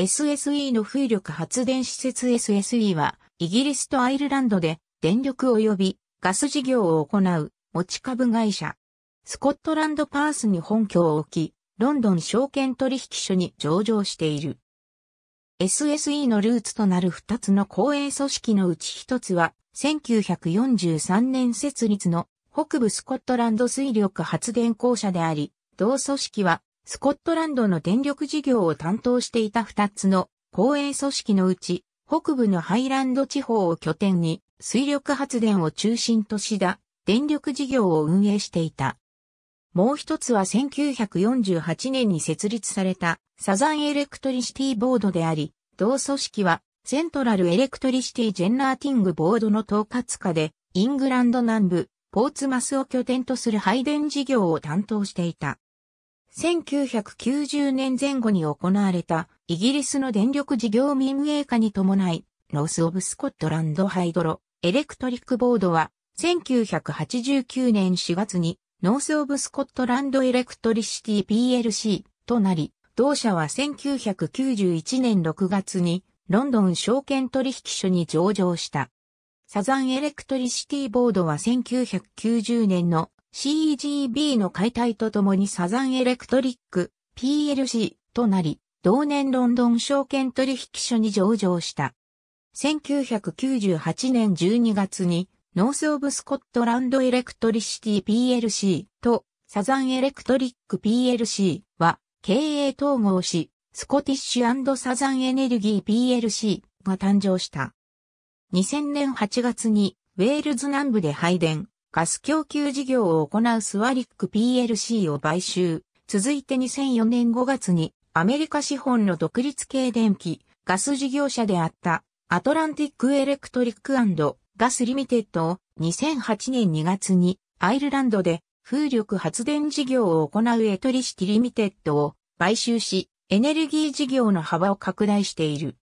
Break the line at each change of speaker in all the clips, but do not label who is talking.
SSE の風力発電施設 SSE は、イギリスとアイルランドで電力及びガス事業を行う持ち株会社。スコットランドパースに本拠を置き、ロンドン証券取引所に上場している。SSE のルーツとなる2つの公営組織のうち1つは、1943年設立の北部スコットランド水力発電公社であり、同組織はスコットランドの電力事業を担当していた2つの公営組織のうち、北部のハイランド地方を拠点に水力発電を中心としだ、電力事業を運営していた。もう一つは1948年に設立されたサザンエレクトリシティボードであり、同組織はセントラルエレクトリシティジェンナーティングボードの統括下でイングランド南部ポーツマスを拠点とする配電事業を担当していた。1990年前後に行われたイギリスの電力事業民営化に伴い、ノース・オブ・スコットランド・ハイドロ・エレクトリック・ボードは、1989年4月に、ノース・オブ・スコットランド・エレクトリシティ PLC となり、同社は1991年6月に、ロンドン証券取引所に上場した。サザンエレクトリシティボードは1990年の CEGB の解体とともにサザンエレクトリック PLC となり、同年ロンドン証券取引所に上場した。1998年12月にノースオブスコットランドエレクトリシティ PLC とサザンエレクトリック PLC は経営統合し、スコティッシュサザンエネルギー PLC が誕生した。2000年8月にウェールズ南部で配電、ガス供給事業を行うスワリック PLC を買収。続いて2004年5月にアメリカ資本の独立系電気、ガス事業者であったアトランティックエレクトリックガスリミテッドを2008年2月にアイルランドで風力発電事業を行うエトリシティリミテッドを買収しエネルギー事業の幅を拡大している。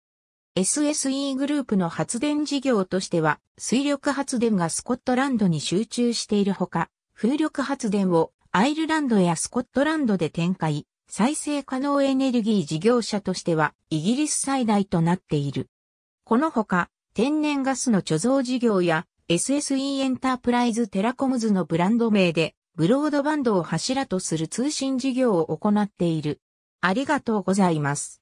SSE グループの発電事業としては、水力発電がスコットランドに集中しているほか、風力発電をアイルランドやスコットランドで展開、再生可能エネルギー事業者としてはイギリス最大となっている。このほか、天然ガスの貯蔵事業や SSE エンタープライズテラコムズのブランド名で、ブロードバンドを柱とする通信事業を行っている。ありがとうございます。